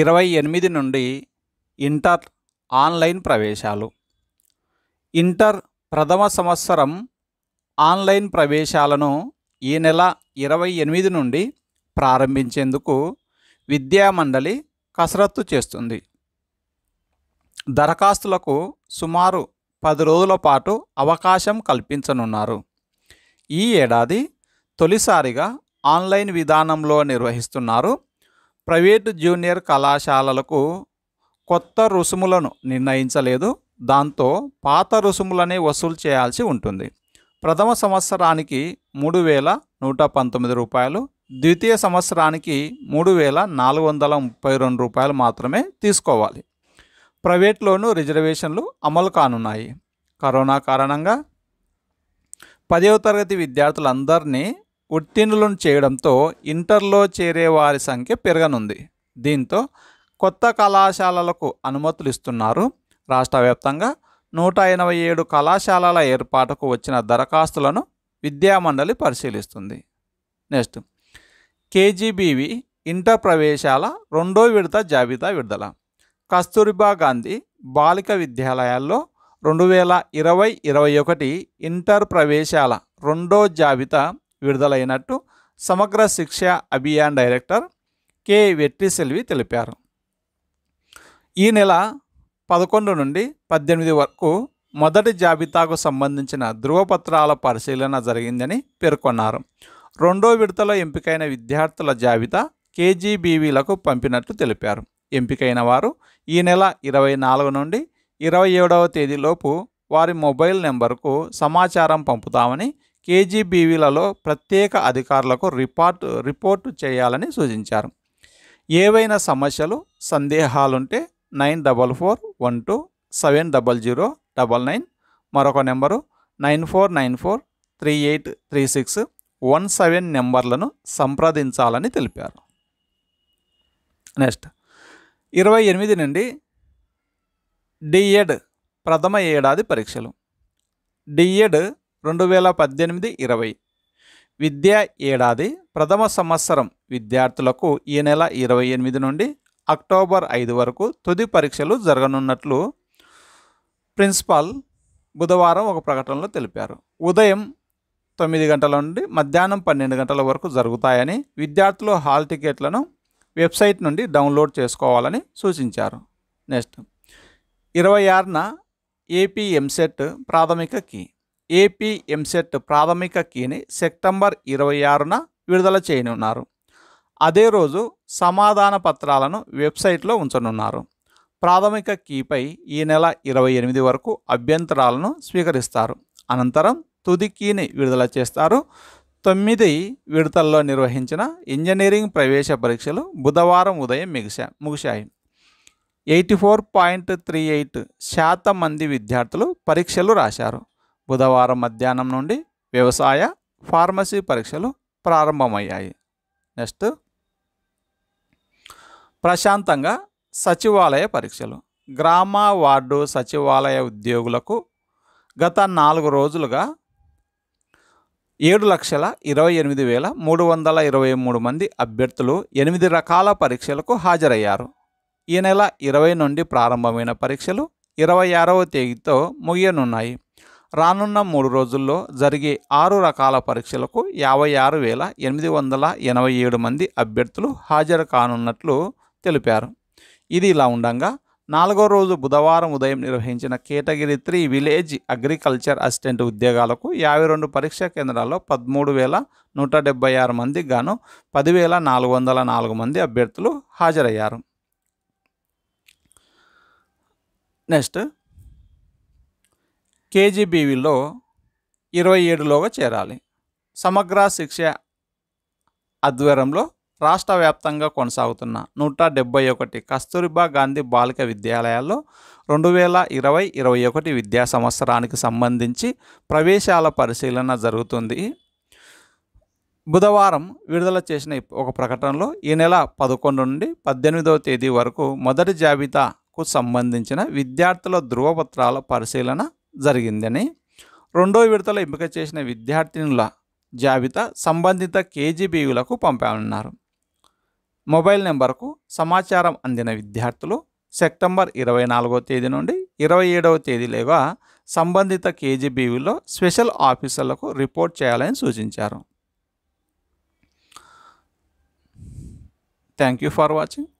ఇరవై ఎనిమిది నుండి ఇంటర్ ఆన్లైన్ ప్రవేశాలు ఇంటర్ ప్రథమ సంవత్సరం ఆన్లైన్ ప్రవేశాలను ఈ నెల ఇరవై ఎనిమిది నుండి ప్రారంభించేందుకు విద్యామండలి కసరత్తు చేస్తుంది దరఖాస్తులకు సుమారు పది రోజుల పాటు అవకాశం కల్పించనున్నారు ఈ ఏడాది తొలిసారిగా ఆన్లైన్ విధానంలో నిర్వహిస్తున్నారు ప్రైవేటు జూనియర్ కళాశాలలకు కొత్త రుసుములను నిర్ణయించలేదు దాంతో పాత రుసుములనే వసూలు చేయాల్సి ఉంటుంది ప్రథమ సంవత్సరానికి మూడు వేల నూట పంతొమ్మిది రూపాయలు ద్వితీయ సంవత్సరానికి మూడు వేల నాలుగు వందల ముప్పై రెండు రూపాయలు మాత్రమే తీసుకోవాలి ప్రైవేట్లోనూ రిజర్వేషన్లు అమలు కానున్నాయి కరోనా కారణంగా పదవ తరగతి విద్యార్థులందరినీ ఉత్తీర్ణులను చేయడంతో ఇంటర్లో చేరే వారి సంఖ్య పెరగనుంది దీంతో కొత్త కళాశాలలకు అనుమతులు ఇస్తున్నారు రాష్ట్ర వ్యాప్తంగా నూట ఎనభై ఏడు కళాశాలల ఏర్పాటుకు వచ్చిన దరఖాస్తులను విద్యామండలి పరిశీలిస్తుంది నెక్స్ట్ కేజీబీవి ఇంటర్ ప్రవేశాల రెండో విడత జాబితా విడుదల కస్తూరిబా గాంధీ బాలిక విద్యాలయాల్లో రెండు వేల ఇరవై ఇరవై ఒకటి ఇంటర్ ప్రవేశాల రెండో జాబితా విడుదలైనట్టు సమగ్ర శిక్ష అభియాన్ డైరెక్టర్ కె వెట్టిసెల్వి తెలిపారు ఈ నెల పదకొండు నుండి పద్దెనిమిది వరకు మొదటి జాబితాకు సంబంధించిన ధృవపత్రాల పరిశీలన జరిగిందని పేర్కొన్నారు రెండో విడతలో ఎంపికైన విద్యార్థుల జాబితా కేజీబీవీలకు పంపినట్లు తెలిపారు ఎంపికైన వారు ఈ నెల ఇరవై నాలుగు నుండి ఇరవై ఏడవ తేదీలోపు వారి మొబైల్ నెంబర్కు సమాచారం పంపుతామని కేజీబీవీలలో ప్రత్యేక అధికారులకు రిపోర్ట్ రిపోర్టు చేయాలని సూచించారు ఏవైనా సమస్యలు సందేహాలుంటే nine double four one two seven double zero double nine మరొక నెంబరు nine four nine four three eight three six one seven నెంబర్లను సంప్రదించాలని తెలిపారు నెక్స్ట్ ఇరవై ఎనిమిది నుండి డిఎడ్ ప్రథమ ఏడాది పరీక్షలు డిఎడ్ రెండు వేల పద్దెనిమిది ఇరవై విద్యా ఏడాది ప్రథమ సంవత్సరం విద్యార్థులకు ఈ నెల ఇరవై ఎనిమిది నుండి అక్టోబర్ ఐదు వరకు తుది పరీక్షలు జరగనున్నట్లు ప్రిన్సిపాల్ బుధవారం ఒక ప్రకటనలో తెలిపారు ఉదయం తొమ్మిది గంటల నుండి మధ్యాహ్నం పన్నెండు గంటల వరకు జరుగుతాయని విద్యార్థులు హాల్ టికెట్లను వెబ్సైట్ నుండి డౌన్లోడ్ చేసుకోవాలని సూచించారు నెక్స్ట్ ఇరవై ఆరున ఏపీ ఎంసెట్ ప్రాథమిక కీ ఏపీ ఎంసెట్ ప్రాథమిక కీని సెప్టెంబర్ ఇరవై ఆరున విడుదల చేయనున్నారు అదే రోజు సమాధాన పత్రాలను వెబ్సైట్లో ఉంచనున్నారు ప్రాథమిక కీపై ఈ నెల ఇరవై ఎనిమిది వరకు అభ్యంతరాలను స్వీకరిస్తారు అనంతరం తుది కీని విడుదల చేస్తారు తొమ్మిది విడతల్లో నిర్వహించిన ఇంజనీరింగ్ ప్రవేశ పరీక్షలు బుధవారం ఉదయం మిగిశా ముగిశాయి eighty four point three eight శాతం మంది విద్యార్థులు పరీక్షలు రాశారు బుధవారం మధ్యాహ్నం నుండి వ్యవసాయ ఫార్మసీ పరీక్షలు ప్రారంభమయ్యాయి నెక్స్ట్ ప్రశాంతంగా సచివాలయ పరీక్షలు గ్రామ వార్డు సచివాలయ ఉద్యోగులకు గత నాలుగు రోజులుగా ఏడు లక్షల ఇరవై ఎనిమిది వేల మూడు వందల ఇరవై మూడు మంది అభ్యర్థులు ఎనిమిది రకాల పరీక్షలకు హాజరయ్యారు ఈ నెల ఇరవై నుండి ప్రారంభమైన పరీక్షలు ఇరవై ఆరవ తేదీతో ముగియనున్నాయి రానున్న మూడు రోజుల్లో జరిగే ఆరు రకాల పరీక్షలకు యాభై ఆరు వేల ఎనిమిది వందల ఎనభై ఏడు మంది అభ్యర్థులు హాజరు కానున్నట్లు తెలిపారు ఇది ఇలా ఉండగా నాలుగో రోజు బుధవారం ఉదయం నిర్వహించిన category three village agriculture assistant ఉద్యోగాలకు యాభై రెండు పరీక్షా కేంద్రాల్లో పదమూడు వేల నూట డెబ్బై ఆరు మందికి గాను పదివేల నాలుగు వందల నాలుగు మంది అభ్యర్థులు హాజరయ్యారు నెక్స్ట్ కేజీబీవీలో ఇరవై ఏడులోగా చేరాలి సమగ్ర శిక్ష ఆధ్వర్యంలో రాష్ట్ర వ్యాప్తంగా కొనసాగుతున్న నూట డెబ్బై ఒకటి కస్తూరిబా గాంధీ బాలిక విద్యాలయాల్లో రెండు వేల ఇరవై ఇరవై ఒకటి విద్యా సంవత్సరానికి సంబంధించి ప్రవేశాల పరిశీలన జరుగుతుంది బుధవారం విడుదల చేసిన ఒక ప్రకటనలో ఈ నెల పదకొండు నుండి పద్దెనిమిదవ తేదీ వరకు మొదటి జాబితాకు సంబంధించిన విద్యార్థుల ధృవపత్రాల పరిశీలన జరిగిందని రెండో విడతలో ఎంపిక చేసిన విద్యార్థినుల జాబితా సంబంధిత కేజీబీయులకు పంపామన్నారు మొబైల్ నెంబర్కు సమాచారం అందిన విద్యార్థులు సెప్టెంబర్ ఇరవై నాలుగో తేదీ నుండి ఇరవై ఏడవ తేదీ తేదీలోగా సంబంధిత కేజీబీవీలో స్పెషల్ ఆఫీసర్లకు రిపోర్ట్ చేయాలని సూచించారు థ్యాంక్ యూ ఫర్ వాచింగ్